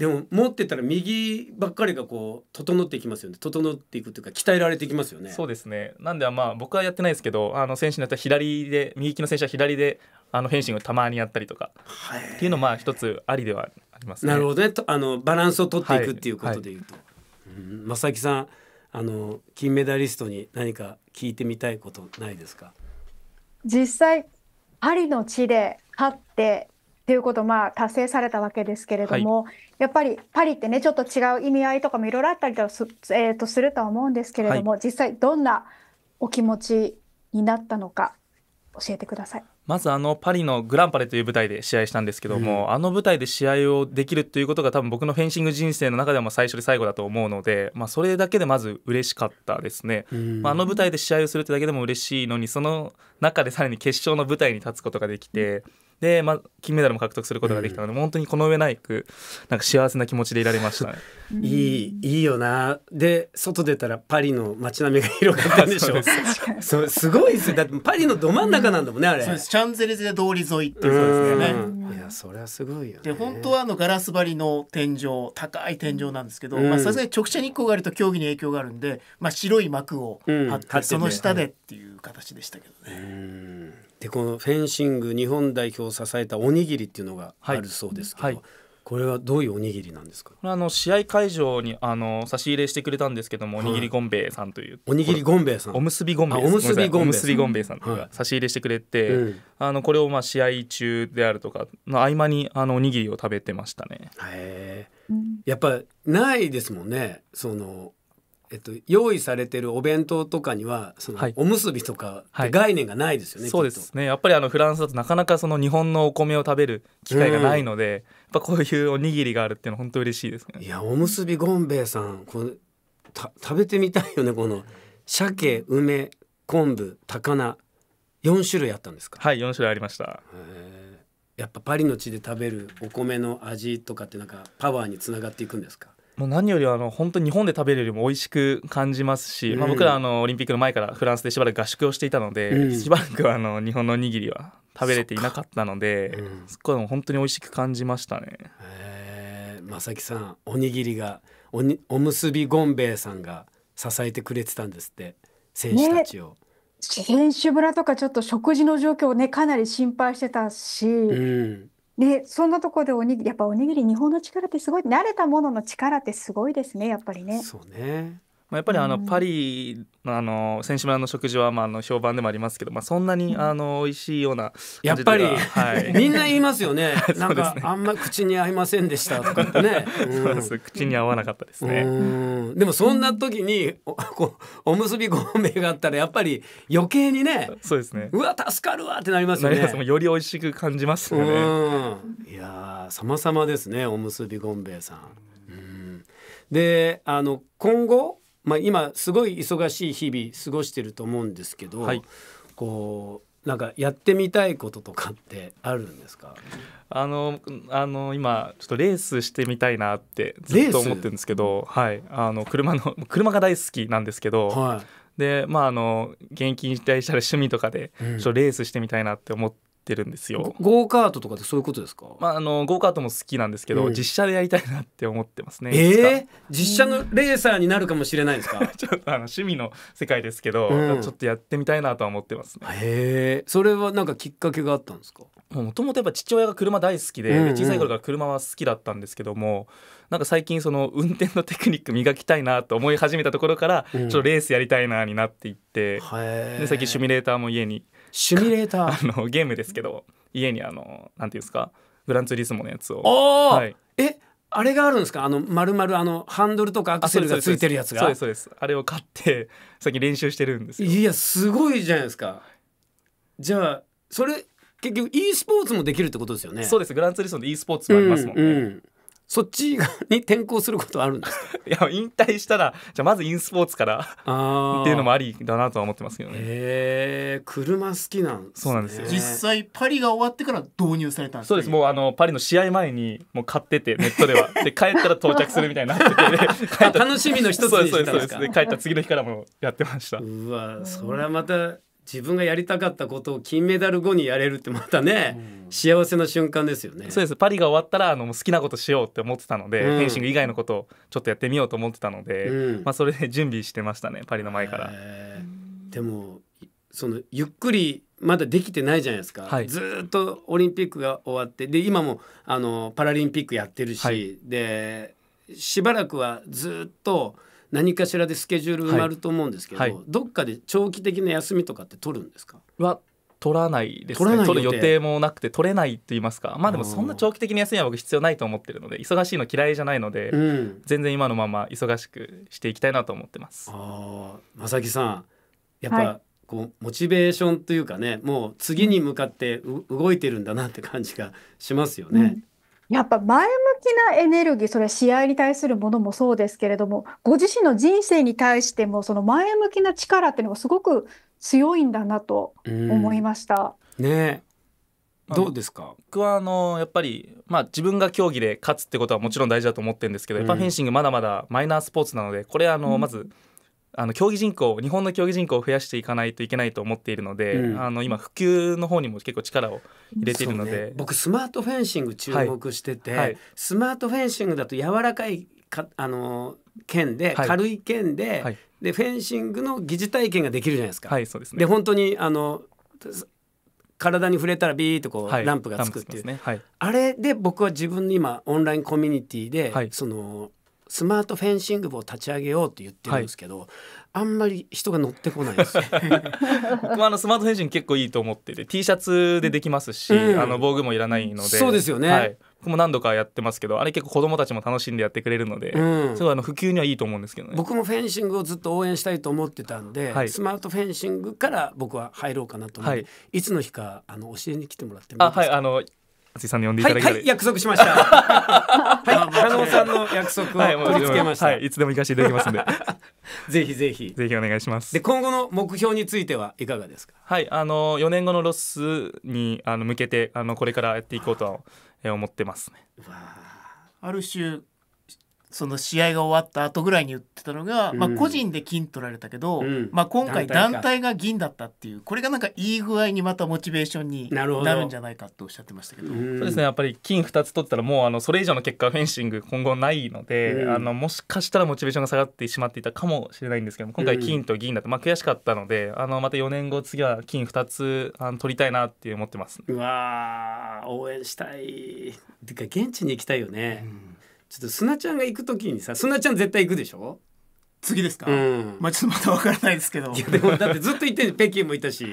でも持ってたら右ばっかりがこう整っていきますよね整っていくというか鍛えられていきますよねそうですねなんでまあ僕はやってないですけどあの選手のよっは左で右利きの選手は左であのフェンシングたまにやったりとかはい、っていうのまあ一つありではあります、ね、なるほどねあのバランスを取っていくっていうことでいうと、はいはい、うん、正木さんあの金メダリストに何か聞いてみたいことないですか実際パリの地で勝ってということまあ達成されたわけですけれども、はい、やっぱりパリってねちょっと違う意味合いとかもいろいろあったりとす,、えー、とするとは思うんですけれども、はい、実際どんなお気持ちになったのか教えてください。まずあのパリのグランパレという舞台で試合したんですけども、うん、あの舞台で試合をできるということが多分僕のフェンシング人生の中でも最初で最後だと思うので、まあ、それだけでまず嬉しかったですね、うん、まあ、あの舞台で試合をするってだけでも嬉しいのにその中でさらに決勝の舞台に立つことができて、うんで、まあ、金メダルも獲得することができたので、うん、本当にこの上ないくなんか幸せな気持ちでいられました、ね、いいいいよなで外出たらパリの街並みが広がったんでしょ そう すごいですよだってパリのど真ん中なんだもんねあれそうですチャンゼリゼ通り沿いってそうですね、いやそれはすごいよ、ね、で本当はあのガラス張りの天井高い天井なんですけどさすがに直射日光があると競技に影響があるんで、まあ、白い幕を張って、うん、その下でっていう形でしたけどね。でこのフェンシング日本代表を支えたおにぎりっていうのがあるそうですけど、はいはいこれはどういうおにぎりなんですか。これあの試合会場にあの差し入れしてくれたんですけども、おにぎりゴンベイさんという。おにぎりゴンベイさん。おむすびゴンベイ。おむすびゴンベイさんが差し入れしてくれて、うん、あのこれをまあ試合中であるとかの合間にあのおにぎりを食べてましたね。へえ。やっぱないですもんね。そのえっと、用意されてるお弁当とかにはその、おむすびとか概念がないですよね、はい、そうですねやっぱりあのフランスだとなかなかその日本のお米を食べる機会がないので、うん、やっぱこういうおにぎりがあるっていうのは本当嬉しいですねいやおむすびゴンベイさんこれた食べてみたいよねこの鮭梅昆布高菜4種類あったんですかはい4種類ありましたやっぱパリの地で食べるお米の味とかってなんかパワーにつながっていくんですかもう何よりはあの本当に日本で食べるよりも美味しく感じますし、うん、まあ、僕らあのオリンピックの前からフランスでしばらく合宿をしていたので、うん、しばらくあの日本のおにぎりは食べれていなかったのでそこ、うん、でも本当に美味しく感じましたね。正木さんおにぎりがおにおむすびゴンベイさんが支えてくれてたんですって選手たちを。ね選手村とかちょっと食事の状況をねかなり心配してたし、うん、ね、そんなところでおにぎり、やっぱおにぎり、日本の力ってすごい、慣れたものの力ってすごいですね、やっぱりね。そうね。まあ、やっぱりあのパリのあの選手村の食事はまああの評判でもありますけど、まあ、そんなにあの美味しいようなやっぱり、はい、みんな言いますよね ね、なんかあんま口に合いませんでしたとかってね、うん、口に合わなかったですねでもそんな時におおむすびべ名があったらやっぱり余計にねそうですねうわ助かるわってなりますよねより美味しく感じますよねいや様々ですねおむすびごんべいさんであの今後まあ、今すごい忙しい日々過ごしてると思うんですけど、はい、こうなんかやってみたいこととかってあるんですかあのあの今ちょっとレースしてみたいなってずっと思ってるんですけど、はい、あの車の車が大好きなんですけど、はい、でまああの現役引退したら趣味とかで、うちょっとレースしてみたいなって思って。てるんですよゴーカートとかってそういうことですか、まあ、あのゴーカートも好きなんですけど、うん、実写でやりたいなって思ってますねえー、実写のレーサーになるかもしれないですか ちょっとあの趣味の世界ですけど、うん、ちょっとやってみたいなとは思ってますねへえそれはなんかきっかけがあったんですかもともとやっぱ父親が車大好きで、うんうん、小さい頃から車は好きだったんですけどもなんか最近その運転のテクニック磨きたいなと思い始めたところから、うん、ちょっとレースやりたいなになっていって、で最近シミュレーターも家にシミレーター あのゲームですけど家にあのなんていうんですかグランツーリスモのやつをああ、はい、えあれがあるんですかあの丸々あのハンドルとかアクセルがついてるやつがそうですそうですあれを買って最近練習してるんですいやすごいじゃないですかじゃあそれ結局 e スポーツもできるってことですよねそうですグランツーリスモで e スポーツもありますもんね、うんうんそっちに転向することはあるんですか いや引退したらじゃあまず e スポーツからっていうのもありだなとは思ってますけどねええ車好きなん、ね、そうなんですよ実際パリが終わってから導入されたんですそうですもうあのパリの試合前にもう買っててネットでは で帰ったら到着するみたいにな ってて楽しみの一つにしたんですかそうですで帰った次の日からもやってましたうわそれはまた自分がやりたかったことを金メダル後にやれるってまたね、うん、幸せな瞬間ですよねそうですパリが終わったらあの好きなことしようって思ってたので、うん、フェンシング以外のことをちょっとやってみようと思ってたので、うん、まあ、それで準備してましたねパリの前から。でもそのゆっくりまだできてないじゃないですか、はい、ずっとオリンピックが終わってで今もあのパラリンピックやってるし、はい、でしばらくはずっと。何かしらでスケジュール埋まると思うんですけど、はいはい、どっかで長期的な休みとかって取るんですかは取らないですね取る予定もなくて取れないって言いますかまあでもそんな長期的な休みは僕必要ないと思ってるので忙しいの嫌いじゃないので、うん、全然今のまま忙しくしていきたいなと思ってます。あ正木さんやっぱ、はいこうモチベーションというかねもう次に向かって動いてるんだなって感じがしますよね。うん、やっぱ前向きなエネルギー、それは試合に対するものもそうですけれども、ご自身の人生に対しても、その前向きな力っていうのがすごく強いんだなと思いました。ねどうですか僕はあのやっぱり、まあ、自分が競技で勝つってことはもちろん大事だと思ってるんですけど、やっぱフェンシングまだまだマイナースポーツなのでこれあの、まず、うんあの競技人口日本の競技人口を増やしていかないといけないと思っているので、うん、あの今普及の方にも結構力を入れているので、ね、僕スマートフェンシング注目してて、はいはい、スマートフェンシングだと柔らかいかあの剣で、はい、軽い剣で,、でフェンシングの疑似体験ができるじゃないですか。はいそうですね、で本当にあの体に触れたらビーッとこう、ランプがつくっていう、ね、あれで僕は自分の今オンラインコミュニティで、そのスマートフェンシング部を立ち上げようって言ってるんですけど、はい、あんまり人が乗ってこないです 僕はあのスマートフェンシング結構いいと思ってて T シャツでできますし、うん、あの防具もいらないのでそうですよね、はい、僕も何度かやってますけどあれ結構子どもたちも楽しんでやってくれるので、うん、すごいあの普及にはいいと思うんですけどね僕もフェンシングをずっと応援したいと思ってたんで、はい、スマートフェンシングから僕は入ろうかなと思って、はい、いつの日かあの教えに来てもらってもいいですかあはいあの松井さんに呼んでいただき、はい、はい、約束しました。はい、加納さんの約束を取り付けました。はい、いつでも行かせていただきますんで。ぜひぜひ。ぜひお願いします。で、今後の目標についてはいかがですか。はい、あの、4年後のロスに、あの、向けて、あの、これからやっていこうとは思ってますね。ある種その試合が終わった後ぐらいに言ってたのが、うん、まあ、個人で金取られたけど、うん、まあ、今回団体が銀だったっていうこれがなんかいい具合にまたモチベーションになるんじゃないかとおっしゃってましたけど、そうですねやっぱり金2つ取ったらもうあのそれ以上の結果フェンシング今後ないので、あのもしかしたらモチベーションが下がってしまっていたかもしれないんですけど今回金と銀だと、まあ、悔しかったのであのまた4年後次は金2つあの取りたいなって思ってます、うわ応援したいてか現地に行きたいよね。ちょっと砂ちゃんが行く時にさ砂ちゃん絶対行くでしょ次ですか、うん、まあちょっとまだわからないですけどいやでもだって ずっと行って北京もいたし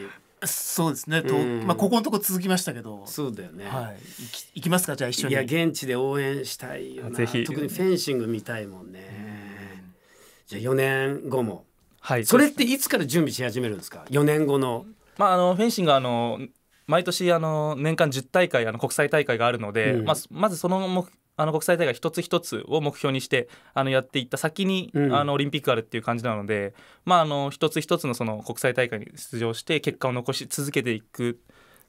そうですねと、まあ、ここのとこ続きましたけどそうだよね、はい、いききますかじゃあ一緒にいや現地で応援したいよなぜひ特にフェンシング見たいもんね、んじゃあ4年後もはいそれっていつから準備し始めるんですか4年後のまああのフェンシングあの毎年あの年間10大会あの国際大会があるので、うん、まずまずその目あの国際大会一つ一つを目標にしてあのやっていった先に、あのオリンピックあるっていう感じなので、まあ、あの一つ一つのその国際大会に出場して結果を残し続けていく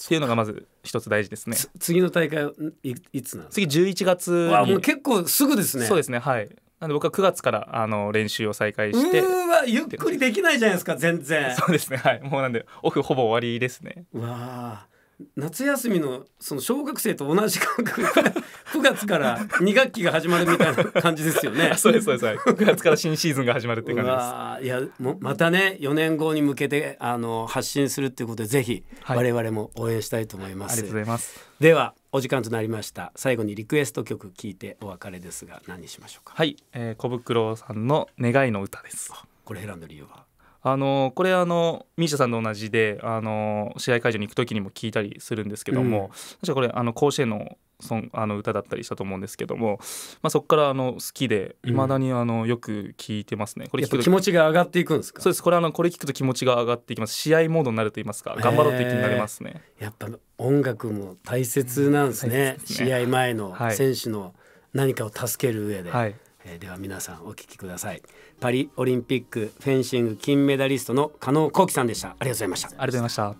っていうのがまず一つ大事ですね。次の大会いいつなの次11月にもう結構すぐですね。そうですねはいなんで僕は9月からあの練習を再開してうわゆっくりできないじゃないですか全然そうですねはいもうなんでオフほぼ終わりですねわあ夏休みのその小学生と同じ感覚9 月から2学期が始まるみたいな感じですよね そうですそうです9月から新シーズンが始まるっていう感じですいやまたね4年後に向けてあの発信するっていうことでぜひ我々も応援したいと思います、ありがとうございますではお時間となりました最後にリクエスト曲聞いてお別れですが何にしましょうかはい、えー、小袋さんの願いの歌ですこれ選んだ理由はあのこれあのミ i s i さんと同じであの試合会場に行く時にも聞いたりするんですけども、うん、確かこれあの甲子園のそんあの歌だったりしたと思うんですけども、まあ、そこからあの好きでいまだにあのよく聞いてますね、これ聞くと気持ちが上がっていくんですかそうですこれあのこれ聞くと気持ちが上がっていきます試合モードになると言いますか頑張ろうって気になりますね、やっぱ音楽も大切なんですねうんすね、試合前の選手の何かを助ける上で。はい、はいえー、では皆さんお聞きくださいパリオリンピックフェンシング金メダリストの加納幸喜さんでしたありがとうございましたありがとうございました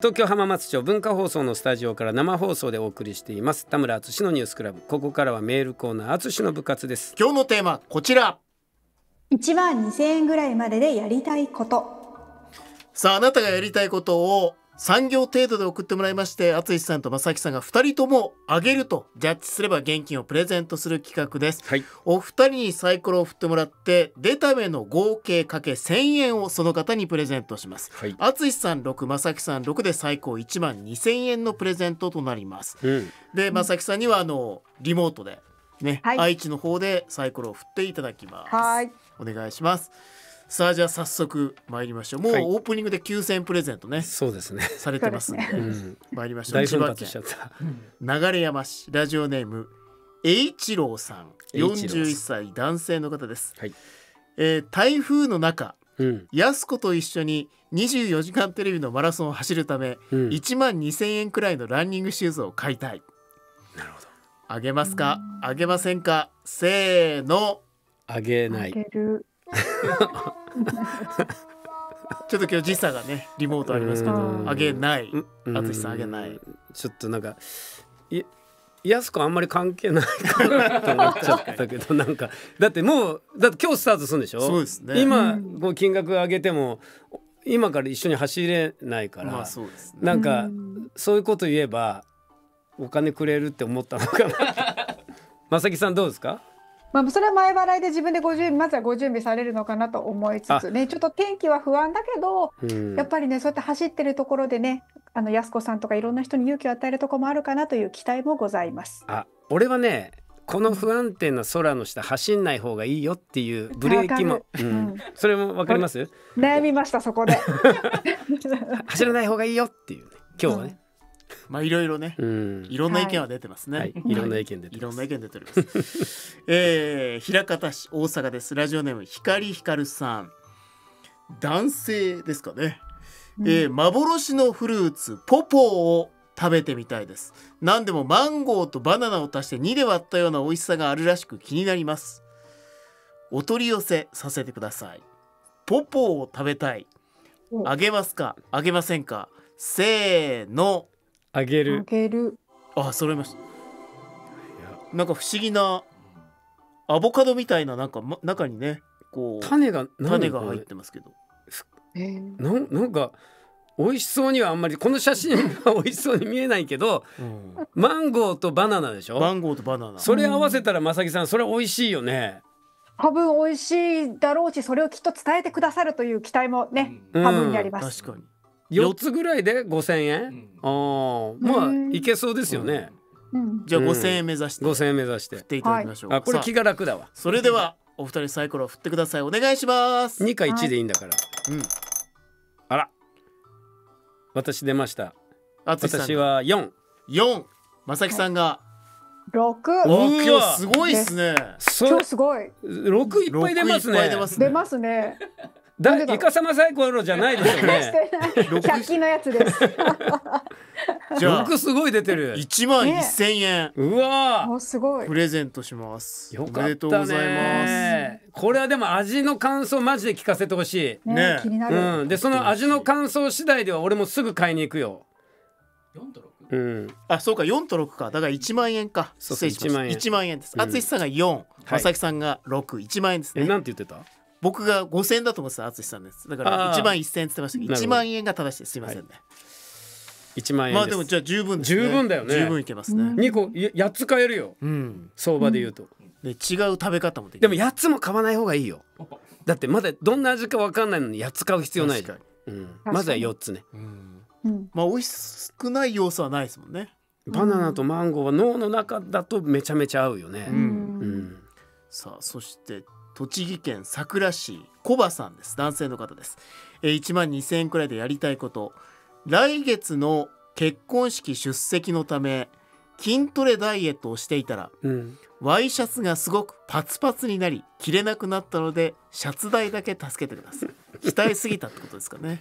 東京浜松町文化放送のスタジオから生放送でお送りしています田村敦のニュースクラブここからはメールコーナー敦の部活です今日のテーマこちら1万2000円ぐらいまででやりたいことさああなたがやりたいことを3行程度で送ってもらいまして、淳さんと正木さんが2人ともあげるとジャッジすれば現金をプレゼントする企画です。はい、お二人にサイコロを振ってもらって、出た目の合計かけ1000円をその方にプレゼントします。淳、はい、さん6、正木さん6で最高1万2000円のプレゼントとなります。うん、で、正木さんにはあのリモートでね、はい、愛知の方でサイコロを振っていただきます。お願いします。さあじゃあ早速参りましょうもうオープニングで9,000プレゼントね、はい、そうですねされてますんで、うん、参りましょう大奮発しちゃった流山市ラジオネーム栄一郎さん41歳男性の方です、はいえー、台風の中うん、安子と一緒に24時間テレビのマラソンを走るため、うん、1万2000円くらいのランニングシューズを買いたいなるほどあげますかあげませんかせーのあげないあげる ちょっと今日時差がねリモートありますけどあげない淳さんあげないちょっとなんかいやす子あんまり関係ないかなと思っちゃったけど なんかだってもうだって今日スタートするんでしょそうですね今こう金額上げても今から一緒に走れないから、まあそうですね、なんかそういうこと言えばお金くれるって思ったのかな 正木さんどうですかまあ、それは前払いで自分でご準まずはご準備されるのかなと思いつつねちょっと天気は不安だけど、うん、やっぱりねそうやって走ってるところでねあの安子さんとかいろんな人に勇気を与えるとこもあるかなという期待もございます。あ俺はねこの不安定な空の下走んない方がいいよっていうブレーキも、うん、それもわかります悩みましたそこで 走らない方がいいよっていう、ね、今日はね、うん まあいろいろね、ん、いろんな意見は出てますね。はい、い、ろんな意見出て、い、ろんな意見出てる。ます。えー、平方市大阪です。ラジオネーム光光さん、男性ですかね。えー、幻のフルーツポポを食べてみたいです。何でもマンゴーとバナナを足して2で割ったような美味しさがあるらしく気になります。お取り寄せさせてください。ポポを食べたい。あげますかあげませんかせーの。あげるあげるあ揃いましたなんか不思議なアボカドみたいななんか、ま、中にねこう種が種が入ってますけど、えー、ななんか美味しそうにはあんまりこの写真が美味しそうに見えないけど、うん、マンゴーとバナナでしょマンゴーとバナナそれ合わせたらまさきさんそれ美味しいよね、多分美味しいだろうしそれをきっと伝えてくださるという期待もね、多分にあります、確かに四つぐらいで五千0 0円、ああまあいけそうですよね、じゃあ5 0円目指して、うん、円目指して振っていただきましょう、はい、あこれ気が楽だわそれではお二人サイコロ振ってくださいお願いします二か一でいいんだから、はい、うんあら私出ました私は四。4正木さんが六。六すごいですね。今日すごい。六いっぱい出ますね。出ますね。だイカサマサイコロじゃないでしすよね。百均のやつです。じゃあすごい出てる。一万一千円。うわ。もうすごい。プレゼントします。よかったこれはでも味の感想マジで聞かせてほしい。ね。気になる。うん。でその味の感想次第では俺もすぐ買いに行くよ。四と六。うん。あそうか四と六か。だから一万円か。そうそう一万円。一万円です。あつしさんが四、まさきさんが六、一万円ですね。なんて言ってた？僕が5000円だと思ってた淳さんですだから1万1000円って言ってましたけど1万円が正しいですすいませんね、はい1万円まあでもじゃあ十分、ね、十分だよね十分いけますね2個8つ買えるよ、うん、相場で言うと、で違う食べ方もできるでも8つも買わない方がいいよだってまだどんな味か分かんないのに8つ買う必要ないじゃん、うん、まずは4つね、うん、まあ美味しくない要素はないですもんねバナナとマンゴーは脳の中だとめちゃめちゃ合うよね、うん、うん、さあそして栃木県さくら市コバさんです男性の方です、えー、1万2000円くらいでやりたいこと来月の結婚式出席のため筋トレダイエットをしていたら、うん、ワイシャツがすごくパツパツになり着れなくなったのでシャツ代だけ助けてください鍛えすぎたってことですかね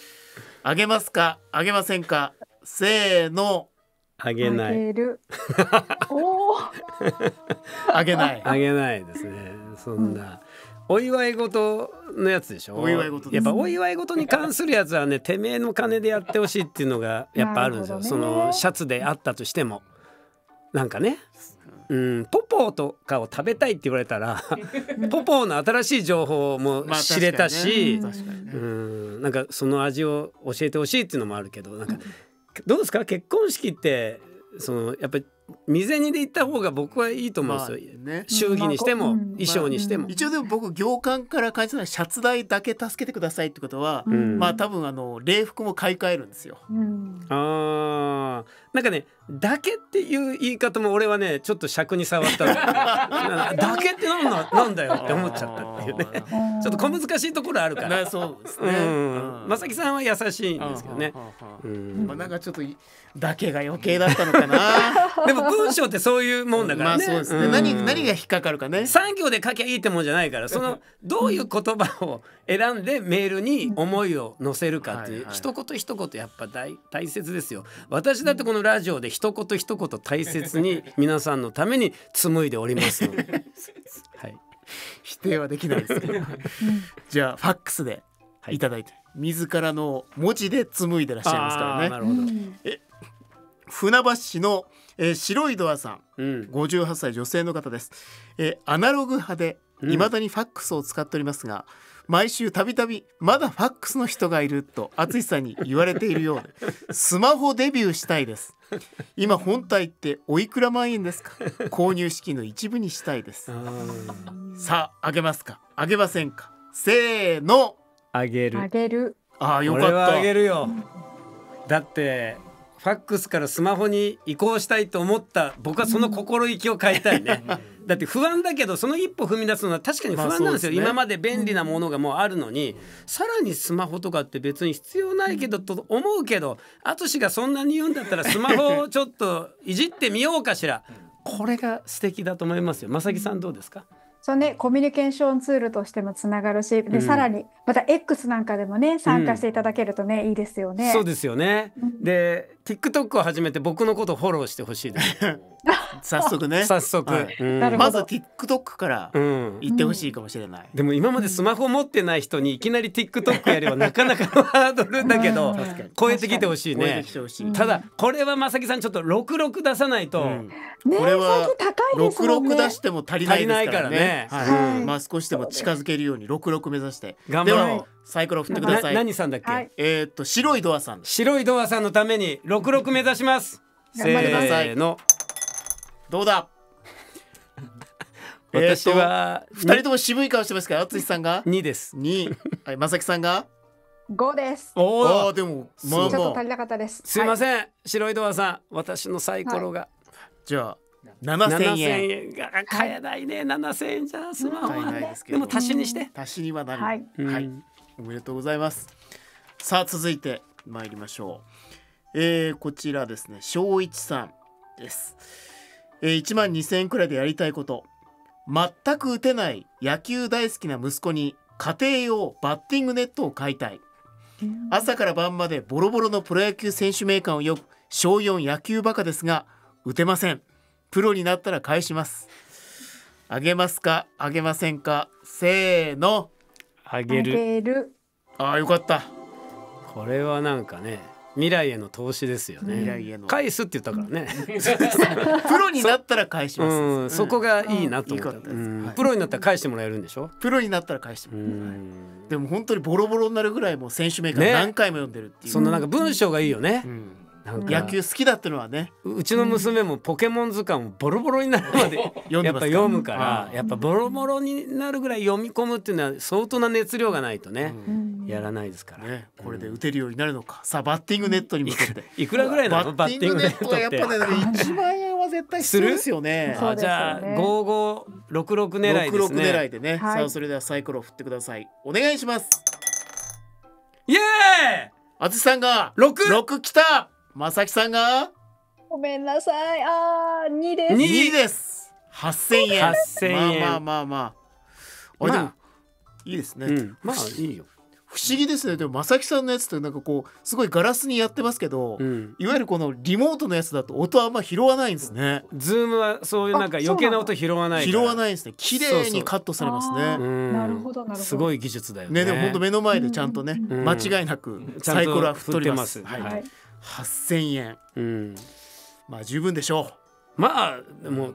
あげますかあげませんかせーのあげない あげないあげないですねそんな、うん、お祝い事のやつでしょお祝い事やっぱお祝い事に関するやつはね てめえの金でやってほしいっていうのがやっぱあるんですよ、そのシャツであったとしてもなんかねうん、ポポーとかを食べたいって言われたら ポポーの新しい情報も知れたし、まあね、うんなんかその味を教えてほしいっていうのもあるけどなんか、どうですか結婚式ってそのやっぱり未然にで行った方が僕はいいと思うんですよ、まあね、祝儀にしても、衣装にしても、まあ、一応でも僕行間から返すたのはシャツ代だけ助けてくださいってことは、うん、まあ多分あの礼服も買い替えるんですよ、うん、あなんかね「だけ」っていう言い方も俺はねちょっと尺に触ったの だけってなんななんだよって思っちゃったっていうねちょっと小難しいところあるからそうですね、うん、正木さんは優しいんですけどね、まあ、なんかちょっと「だけ」が余計だったのかなでも も文章ってそういうもんだからね。まあそうですね。何何が引っかかるかね。産業で書きゃいいってもんじゃないから、そのどういう言葉を選んでメールに思いを載せるかっていう、一言一言やっぱ大大切ですよ。私だってこのラジオで一言一言大切に皆さんのために紡いでおりますので。はい。否定はできないですけじゃあファックスでいただいて、自らの文字で紡いでらっしゃいますからね。なるほど。え船橋市のえー、白いドアさん、うん、58歳女性の方です、えー、アナログ派でいまだにファックスを使っておりますが、うん、毎週たびたびまだファックスの人がいると淳さんに言われているようで スマホデビューしたいです今本体っておいくら万円ですか購入資金の一部にしたいですさああげますかあげませんかせーのあげるあげるああよかったあげるよだってファックスからスマホに移行したいと思った僕はその心意気を変えたいね、うん、だって不安だけどその一歩踏み出すのは確かに不安なんですよ、まあすね、今まで便利なものがもうあるのに、うん、さらにスマホとかって別に必要ないけどと思うけど淳がそんなに言うんだったらスマホをちょっといじってみようかしらこれが素敵だと思いますよ正木さんどうですか、うんそね、コミュニケーションツールとしてもつながるし、で、うん、さらにまた X なんかでもね参加していただけるとね、うん、いいですよね。そうですよね。で TikTok を始めて僕のことフォローしてほしいです。早速ね早速、はいうん、まず TikTok から行ってほしいかもしれない、うん、でも今までスマホ持ってない人にいきなり TikTok やればなかなかのハードルだけど、超えてきてほしいねただこれはまさきさんちょっと66出さないと、ね、これは66出しても足りないからねまあ少しでも近づけるように66目指して頑張ろうサイコロ振ってください。何さんだっけ？はい、えー、っと白いドアさん白いドアさんのために六六目指します。せーの。どうだ 私は二、人とも渋い顔してますから淳さんが2 です2はい正木さんが5ですおおでもまあまあ足りなかったですすいません、はい、白いドアさん私のサイコロが、はい、じゃあ7000円円が買えないね、はい、7000円じゃスマホは、ね、でも足しにして足しにはなる、はい、はい、おめでとうございますさあ続いて参りましょうえー、こちらですね正一さんですえー、1万2000円くらいでやりたいこと全く打てない野球大好きな息子に家庭用バッティングネットを買いたい朝から晩までボロボロのプロ野球選手名鑑を呼ぶ小4野球バカですが打てませんプロになったら返しますあげますかあげませんかせーのあげるあよかったこれはなんかね未来への投資ですよね未来への返すって言ったからね プロになったら返しますそうん、そこがいいなと思った,、うんプロになったら返してもらえるんでしょプロになったら返してもらえる、はい、でも本当にボロボロになるぐらいもう選手名から何回も読んでるっていう、ね、そのなんか文章がいいよね、うん野球好きだっていうのはねうちの娘も「ポケモン図鑑」をボロボロになるまで やっぱ読むからやっぱボロボロになるぐらい読み込むっていうのは相当な熱量がないとね、うん、やらないですから、ね、これで打てるようになるのか、うん、さあバッティングネットに向けていくらぐらいなのバッティングネットやっぱね1万円は絶対するですよねす、ね、じゃあ5566狙いですね狙いでね、はい、さあそれではサイコロ振ってくださいお願いしますイエーイあさんが六六きたまさきさんがごめんなさい。ああ、二です。二です。八千円。8 0円。まあまあまあまあ。あ、まあ、いいですね。まあいいよ。不思議ですねでもまさきさんのやつってなんかこうすごいガラスにやってますけど、いわゆるこのリモートのやつだと音あんま拾わないんですねズームはそういうなんか余計な音拾わない拾わないですね綺麗にカットされますねなるほどすごい技術だよね、ね、でも本当目の前でちゃんとね、間違いなくサイコロは振っとります、はい、8000円、うん、まあ十分でしょうまあでも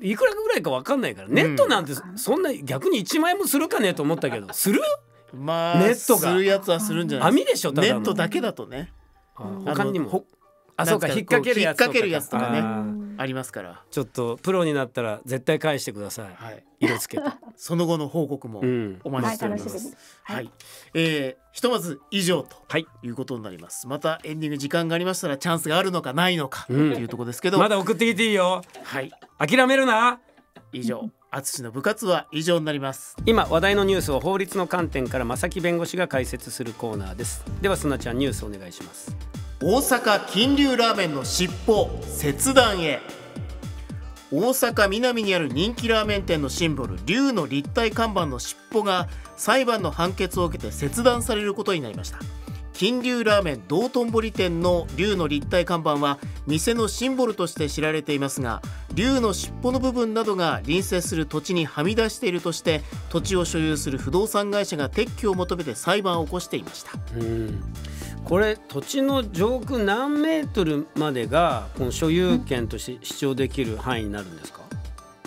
いくらぐらいか分かんないから、ネットなんてそんな逆に1万円もするかねと思ったけどするまあネットがするやつはするんじゃない網でしょネットだけだとね他にもあそうか引っ掛けるやつとかねありますからちょっとプロになったら絶対返してください、はい、色付けと その後の報告もお待ちしております、うんはい、はい、えー、ひとまず以上ということになります、はい、またエンディング時間がありましたらチャンスがあるのかないのかというとこですけど、うん、まだ送ってきていいよはい諦めるな以上淳の部活は以上になります今話題のニュースを法律の観点から正木弁護士が解説するコーナーですではすなちゃんニュースお願いします大阪金龍ラーメンの尻尾切断へ大阪南にある人気ラーメン店のシンボル龍の立体看板の尻尾が裁判の判決を受けて切断されることになりました金龍ラーメン道頓堀店の龍の立体看板は店のシンボルとして知られていますが龍の尻尾の部分などが隣接する土地にはみ出しているとして土地を所有する不動産会社が撤去を求めて裁判を起こしていましたこれ土地の上空何メートルまでがこの所有権として主張できる範囲になるんですか、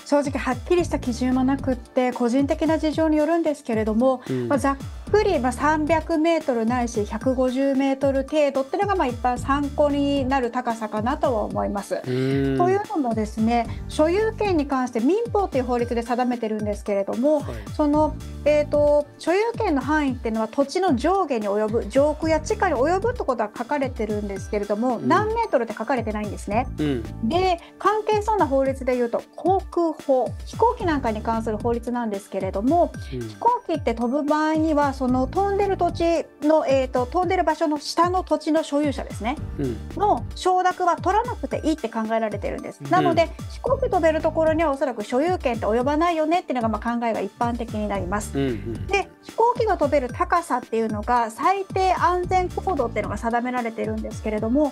正直はっきりした基準はなくって個人的な事情によるんですけれども、うん、まあ、ざっくり、まあ、3 0 0ルないし1 5 0ル程度っていうのがまあ一般参考になる高さかなとは思います。というのもですね所有権に関して民法という法律で定めてるんですけれども、はい、その、えーと、と所有権の範囲っていうのは土地の上下に及ぶ上空や地下に及ぶってことは書かれてるんですけれども、うん、何メートルって書かれてないんですね。うん、で関係そうな法律でいうと航空法飛行機なんかに関する法律なんですけれども、うん、飛行機って飛ぶ場合にはその飛んでる土地の、えーと、飛んでる場所の下の土地の所有者ですね、うん、の承諾は取らなくていいって考えられてるんです、うん、なので飛行機飛べるところにはおそらく所有権って及ばないよねっていうのがまあ考えが一般的になります、うんうん、で飛行機が飛べる高さっていうのが最低安全高度っていうのが定められてるんですけれども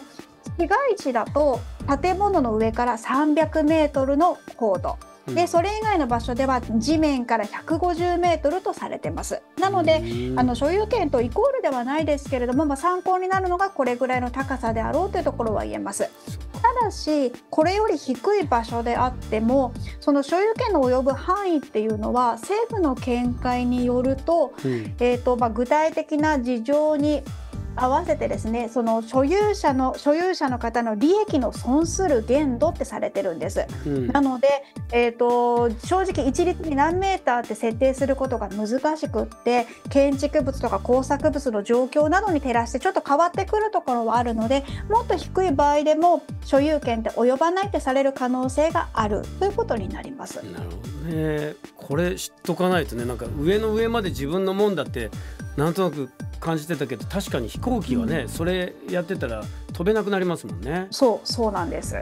市街地だと建物の上から300メートルの高度でそれ以外の場所では地面から150メートルとされてます。なのであの所有権とイコールではないですけれども、まあ、参考になるのがこれぐらいの高さであろうというところは言えます。ただしこれより低い場所であってもその所有権の及ぶ範囲っていうのは政府の見解によるとうん、えーとまあ、具体的な事情に合わせてですねその所有者の所有者の方の利益の損する限度ってされてるんです、うん、なので、えーと、正直一律に何メーターって設定することが難しくって建築物とか工作物の状況などに照らしてちょっと変わってくるところはあるのでもっと低い場合でも所有権って及ばないってされる可能性があるということになります。なるほどねこれ知っとかないとねなんか上の上まで自分のもんだってなんとなく感じてたけど確かに飛行機はね、うん、それやってたら飛べなくなりますもんね。そうそうなんです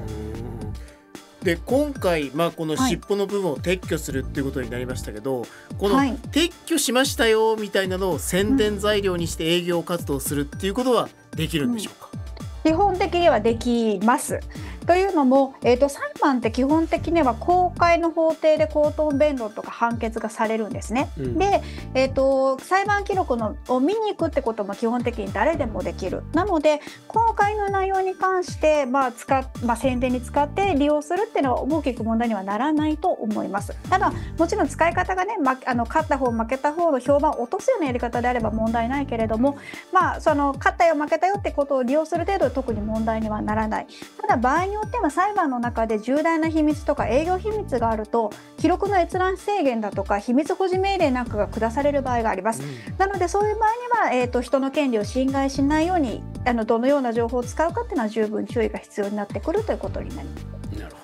で今回、まあ、この尻尾の部分を撤去するっていうことになりましたけど、はい、この撤去しましたよみたいなのを宣伝材料にして営業活動するっていうことはできるんでしょうか、うん、基本的にはできます。というのも、えーと、裁判って基本的には公開の法廷で口頭弁論とか判決がされるんですね。うん、で、えーと、裁判記録のを見に行くってことも基本的に誰でもできる。なので公開の内容に関して、まあ使まあ、宣伝に使って利用するっていうのは大きく問題にはならないと思います。ただもちろん使い方がね、ま、あの勝った方負けた方の評判を落とすようなやり方であれば問題ないけれども、まあ、その勝ったよ負けたよってことを利用する程度特に問題にはならない。ただ場合によっては裁判の中で重大な秘密とか営業秘密があると記録の閲覧制限だとか秘密保持命令なんかが下される場合があります。うん、なのでそういう場合には、えーと、人の権利を侵害しないようにあのどのような情報を使うかっていうのは十分注意が必要になってくるということになります。なるほ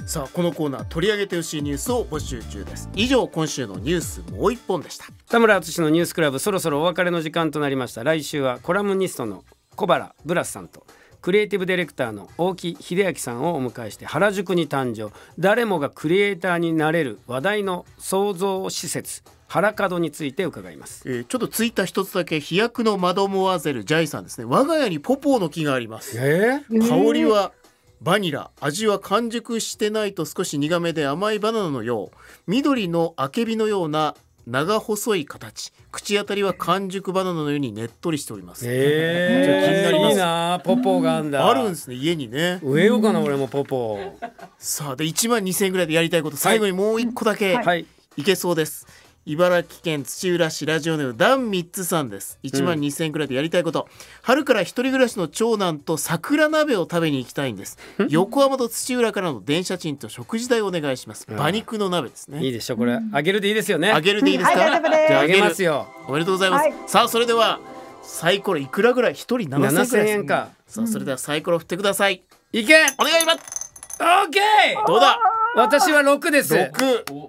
どさあこのコーナー取り上げてほしいニュースを募集中です以上今週のニュースもう一本でした田村敦のニュースクラブそろそろお別れの時間となりました来週はコラムニストの小原ブラスさんとクリエイティブディレクターの大木秀明さんをお迎えして原宿に誕生誰もがクリエイターになれる話題の創造施設原門について伺います、えー、ちょっとツイッター一つだけ飛躍のマドモアゼルジャイさんですね我が家にポポーの木があります、えー、香りはバニラ味は完熟してないと少し苦めで甘いバナナのよう緑のあけびのような長細い形口当たりは完熟バナナのようにねっとりしておりますええー、いいなポポがあんだあるんですね家にね植えようかな俺もポポさあで1万2000円ぐらいでやりたいこと最後にもう一個だけ、はい、いけそうです、はい茨城県土浦市ラジオネームダンミッツさんです1万2000円くらいでやりたいこと、うん、春から一人暮らしの長男と桜鍋を食べに行きたいんです横浜と土浦からの電車賃と食事代お願いします、馬肉の鍋ですねいいでしょこれあげるでいいですよねあげるでいいですか、はい、じゃあげますよおめでとうございます、はい、さあそれではサイコロいくらぐらい一人7000円か、さあそれではサイコロ振ってください、いけお願いしますオッケーどうだ私は6です6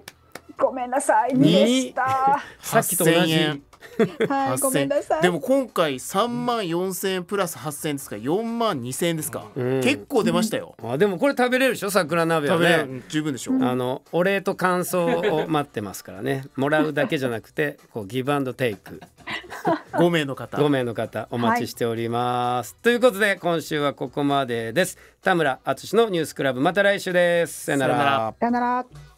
ごめんなさい2でしたさっきと円はいごめんなさいでも今回3万4000円プラス8000円ですから4万2000円ですか、うん、結構出ましたよ、うん、あでもこれ食べれるでしょ桜鍋はね十分でしょ、うん、あのお礼と感想を待ってますからねもらうだけじゃなくてこうギブアンドテイク5 名の方5名の方お待ちしております、はい、ということで今週はここまでです田村敦のニュースクラブまた来週ですさよならさよなら